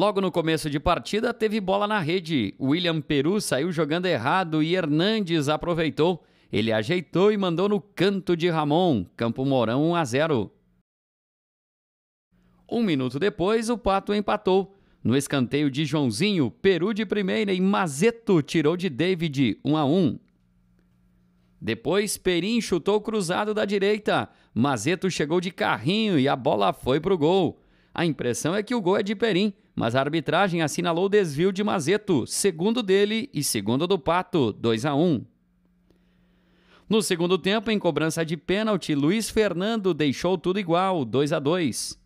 Logo no começo de partida, teve bola na rede. William Peru saiu jogando errado e Hernandes aproveitou. Ele ajeitou e mandou no canto de Ramon. Campo Mourão 1 a 0. Um minuto depois, o Pato empatou. No escanteio de Joãozinho, Peru de primeira e Mazeto tirou de David 1 a 1. Depois, Perim chutou cruzado da direita. Mazeto chegou de carrinho e a bola foi pro gol. A impressão é que o gol é de Perim, mas a arbitragem assinalou o desvio de Mazeto, segundo dele e segundo do Pato, 2 a 1. No segundo tempo, em cobrança de pênalti, Luiz Fernando deixou tudo igual, 2 a 2.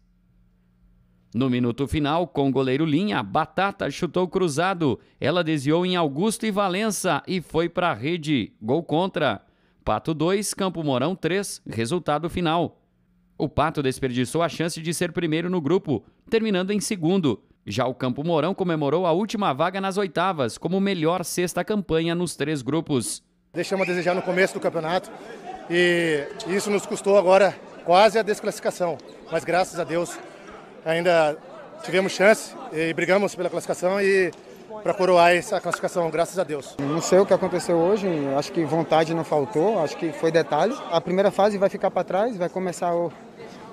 No minuto final, com goleiro Linha, Batata chutou cruzado. Ela desviou em Augusto e Valença e foi para a rede. Gol contra. Pato 2, Campo Mourão 3, resultado final. O Pato desperdiçou a chance de ser primeiro no grupo, terminando em segundo. Já o Campo Mourão comemorou a última vaga nas oitavas, como melhor sexta campanha nos três grupos. Deixamos a desejar no começo do campeonato e isso nos custou agora quase a desclassificação, mas graças a Deus ainda tivemos chance e brigamos pela classificação e para coroar essa classificação, graças a Deus. Não sei o que aconteceu hoje, acho que vontade não faltou, acho que foi detalhe. A primeira fase vai ficar para trás, vai começar o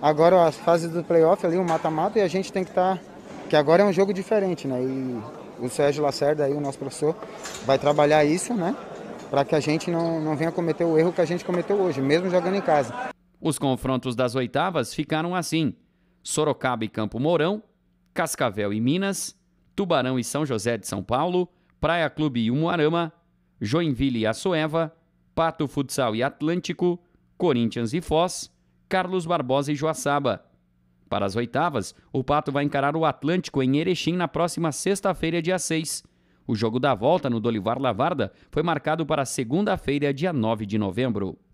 Agora a fase do playoff ali, o um mata-mata, e a gente tem que estar. Tá, que agora é um jogo diferente, né? E o Sérgio Lacerda, aí, o nosso professor, vai trabalhar isso, né? Para que a gente não, não venha cometer o erro que a gente cometeu hoje, mesmo jogando em casa. Os confrontos das oitavas ficaram assim: Sorocaba e Campo Mourão, Cascavel e Minas, Tubarão e São José de São Paulo, Praia Clube e Umuarama, Joinville e Açoeva, Pato Futsal e Atlântico, Corinthians e Foz, Carlos Barbosa e Joaçaba. Para as oitavas, o Pato vai encarar o Atlântico em Erechim na próxima sexta-feira, dia 6. O jogo da volta no Dolivar Lavarda foi marcado para segunda-feira, dia 9 de novembro.